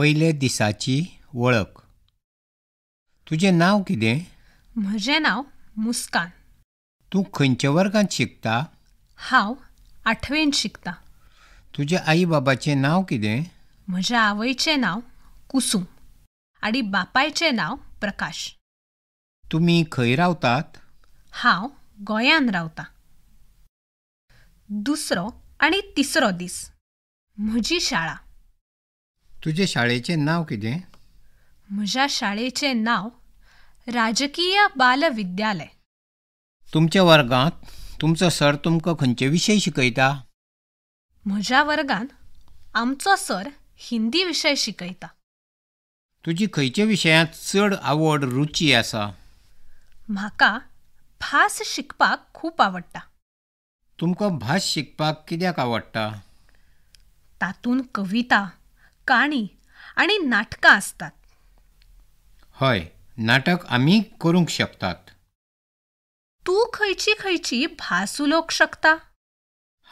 पयल्या दिसाची ओळख तुझे नाव कितें म्हजें नांव मुस्कान तूं खंयच्या वर्गांत शिकता हांव आठवेंत शिकता तुज्या आई बाबाचें नांव कितें म्हज्या आवयचें नांव कुसुम आनी बापायचें नांव प्रकाश तुमी खंय रावतात हांव गोंयांत रावतां दुसरो आनी तिसरो दीस म्हजी शाळा तुझे शाळेचे नाव किती माझ्या शाळेचे नाव राजकीय बाल विद्यालय तुमच्या वर्गात तुमचा सर तुमकां खंयचे विषय शिकयता म्हज्या वर्गान आमचो सर हिंदी विशय शिकयता तुजी खंयच्या विशयांत चड आवड रुची आसा म्हाका भास शिकपाक खूब आवडटा तुमकां भास शिकपाक कित्याक आवडटा तातूंत कविता काणी आणि नाटकं असतात हय नाटक आम्ही करूंक शकतात तू खयची खयची भास उलोवंक शकता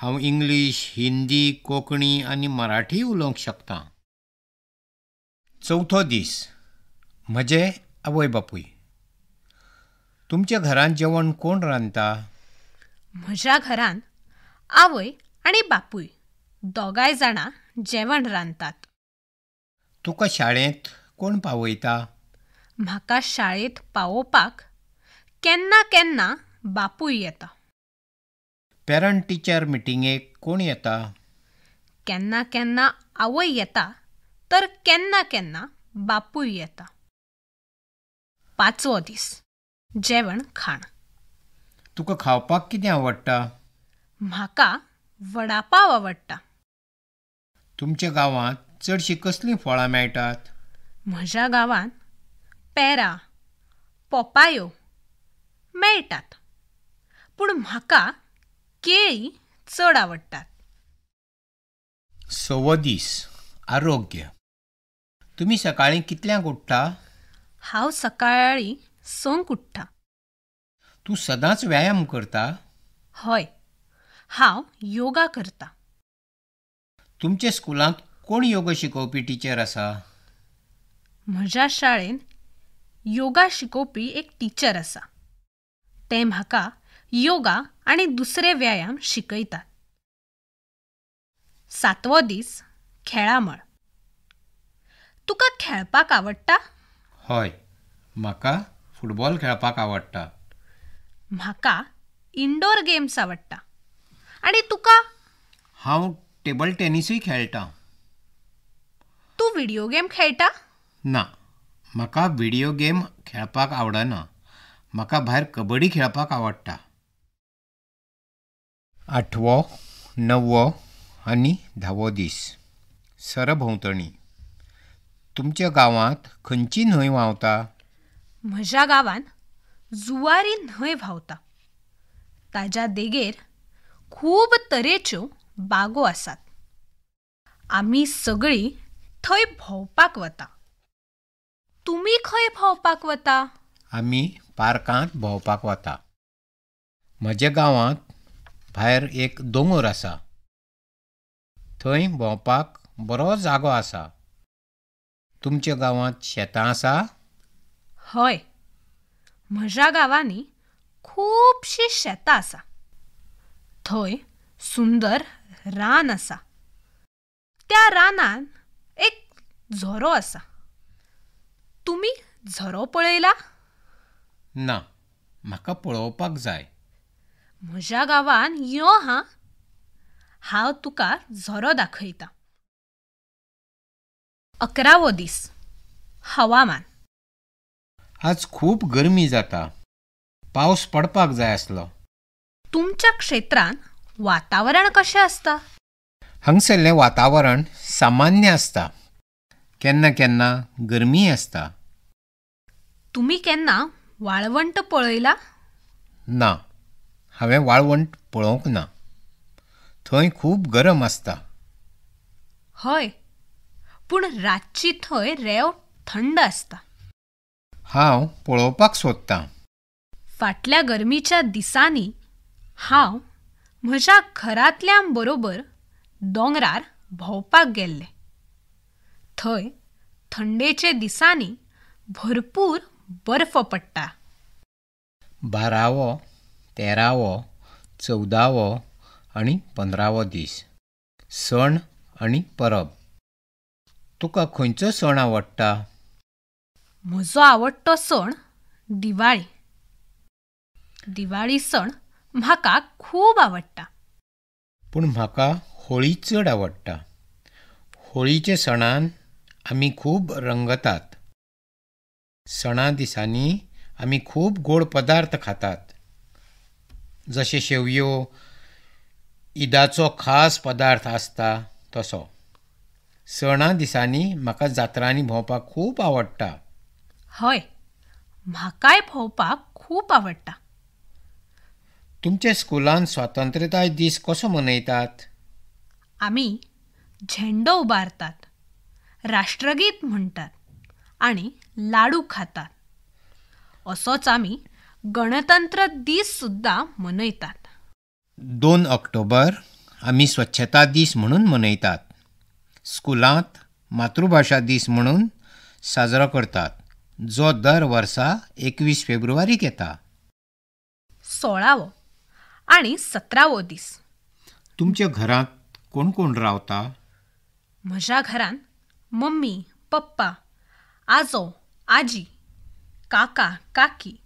हांव इंग्लीश हिंदी कोकणी आणि मराठी उलोवंक शकता चौथो दीस मजे आवय बापूय तुमच्या घरात जेवण कोण रांधता म्हज्या घरात आवय आणि बापूय दोगाय जाणां जेवण रांधतात तुका शाळेंत कोण पावयता म्हाका शाळेंत पावोवपाक केन्ना केन्ना बापूय येता पेरंट टिचर मिटिंगेक कोण येता केन्ना केन्ना आवय येता तर केन्ना केन्ना बापूय येता पाचवो दीस जेवण खाण तुका खावपाक कितें आवडटा म्हाका वडापाव आवडटा तुमच्या गांवांत चडशी कसली फळां मेळटात म्हज्या गांवांत पेरा, पोपायो मेळटात पूण म्हाका केळी चड आवडटात सव दीस आरोग्य तुमी सकाळीं कितल्यांक उठ्ठा हांव सकाळीं संक उठ्ठा तूं सदांच व्यायाम करता हय हांव योगा करता तुमच्या स्कुलांत कोण योगा शिकोवपी टीचर असा? म्हज्या शाळेन योगा शिकोपी एक टीचर आसा ते म्हाका योगा आनी दुसरे व्यायाम शिकयतात सातवो दीस खेळामळ तुका खेळपाक आवडटा हय म्हाका फुटबॉल खेळपाक आवडटा म्हाका इंडोर गेम्स आवडटा आनी तुका हांव टेबल टेनिसूय खेळटा तूं व्हिडियो गेम खेळटा ना म्हाका व्हिडियो गेम खेळपाक आवडना म्हाका भायर कबड्डी खेळपाक आवडटा आठवो नववो आनी धावो दीस सरभोंवतणी तुमच्या गांवांत खंयची न्हंय व्हांवता म्हज्या गांवांत जुवारी न्हंय व्हांवता ताज्या देगेर खूब तरेच्यो बागो आसात आमी सगळीं थंय भोंवपाक वता तुमी खंय भोंवपाक वता आमी पार्कांत भोंवपाक वता म्हज्या गांवांत भायर एक दोंगर आसा थंय भोंवपाक बरो जागो आसा तुमच्या गांवांत शेतां आसा हय म्हज्या गांवांनी खुबशीं शेतां आसा थंय सुंदर रान आसा त्या रानांत झरो असा तुम्ही झरो पळयला ना म्हाका पळोवपाक जाय म्हज्या गांवान यो हां हांव तुका झरो दाखयता अकरावो दीस हवामान आज खूप गरमी जाता पावस पडपाक जाय आसलो तुमच्या क्षेत्रान वातावरण कशें आसता हांगसरलें वातावरण सामान्य आसता केन्ना केन्ना गरमी आसता तुम्ही केन्ना वाळवंट पळयला ना हांवें वाळवंट पळोवंक ना थंय खूब गरम आसता हय पूण रातची थंय रेव थंड आसता हांव पळोवपाक सोदतां फाटल्या गरमीच्या दिसांनी हांव म्हज्या घरांतल्या बरोबर दोंगरार भोंवपाक गेल्लें थंय थंडेचे दिसांनी भरपूर बर्फ पडटा बारावो तेरावो चवदावो आणि पंदरावो दीस सण आणि परब तुका खंयचो सण आवडटा म्हजो आवडटो सण दिवाळी दिवाळी सण म्हाका खूब आवडटा पूण म्हाका होळी चड आवडटा होळीच्या सणान आमी खूप रंगतात सणा दिसांनी आम्ही खूप गोड पदार्थ खातात जसे शेवयो ईदाचो खास पदार्थ असता तसो सणा दिसांनी म्हाका जात्रांनी भोंवपाक खूप आवडटा हय म्हाकाय भोंवपाक खूप आवडटा तुमच्या स्कुलान स्वातंत्र्यताय दीस कसो मनयतात आमी झेंडो उबारतात राष्ट्रगीत म्हणतात आणि लाडू खातात असोच आम्ही गणतंत्र दिस सुद्धा मनयतात दोन ऑक्टोबर आम्ही स्वच्छता दीस म्हणून मनयतात स्कुलांत मातृभाषा दीस म्हणून साजरो करतात जो दर वर्सा एकवीस फेब्रुवारीक येता सोळावो आणि सतरावो दीस तुमच्या घरात कोण कोण रावता म्हज्या घरांत मम्मी पप्पा आजो आजी काका काकी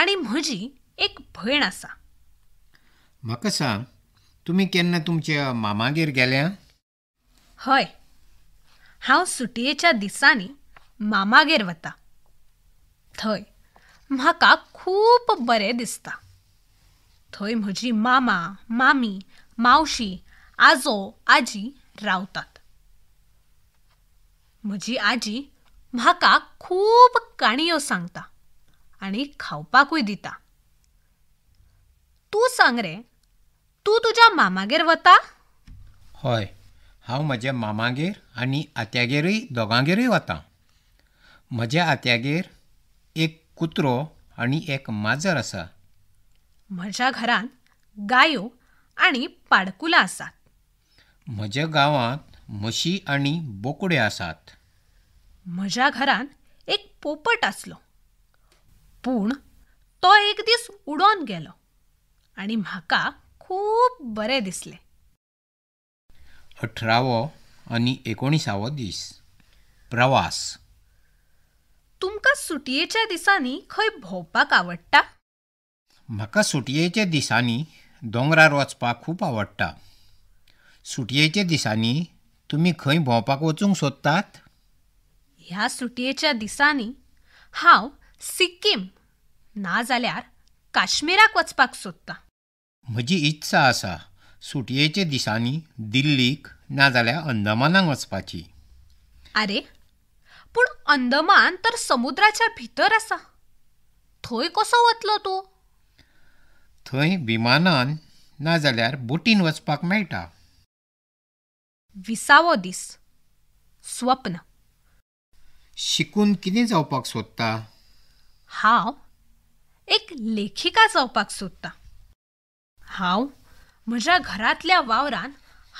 आणि म्हजी एक भयण आसा म्हाका सांग तुमी केन्ना तुमच्या मामागेर गेल्या हय हांव सुटयेच्या दिसांनी मामागेर वता थंय म्हाका खूब बरें दिसता थंय म्हजी मामा मामी मावशी आजो आजी रावतात म्हजी आजी म्हाका खूब काणयो सांगता आनी खावपाकूय दिता तूं सांग रे तूं तुज्या मामागेर वता हय हांव म्हज्या मामागेर आनी आत्यागेरूय दोगांगेरूय वतां म्हज्या आत्यागेर एक कुत्रो आनी एक माजर आसा म्हज्या घरांत गायो आनी पाडकुलां आसात म्हज्या गांवांत म्हशी आणि बोकडे आसात माझ्या घरान एक पोपट असलो पूण तो एक दीस उडोन गेलो आणि म्हाका खूप बरे दिसले अठरावो आणि एकोणिसावो दीस प्रवास तुमका सुटयेच्या दिसांनी खंय भोंवपाक आवडटा म्हाका सुटयेच्या दिसांनी दोंगरार वचपाक खूप आवडटा सुटयेच्या दिसांनी तुम्ही खंय भोंवपाक वचूंक सोदतात ह्या सुटयेच्या दिसांनी हांव सिक्कीम नाजाल्यार काश्मीराक वचपाक सोदतां म्हजी इत्सा आसा सुटयेचे दिसांनी दिल्लीक नाजाल्यार अंदमानाक वचपाची आरे पूण अंदमान तर समुद्राच्या भितर आसा थंय कसो वतलो तूं थंय विमानान नाजाल्यार बोटीन वचपाक मेळटा विसावो दीस स्वप्न शिकून किती जावपाक सोदता हांव एक लेखिका जावपाक सोदता हांव म्हज्या घरांतल्या वावरान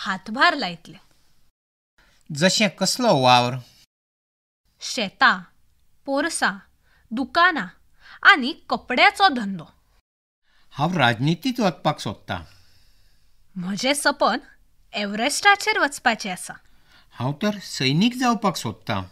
हातभार लायतले जशें कसलो वावर शेतां पोरसां दुकाना आनी कपड्याचो धंदो हांव राजनितीत वचपाक सोदतां म्हजें सपन एव्हरेस्टाचेर वचपाचें आसा हांव तर सैनीक जावपाक सोदतां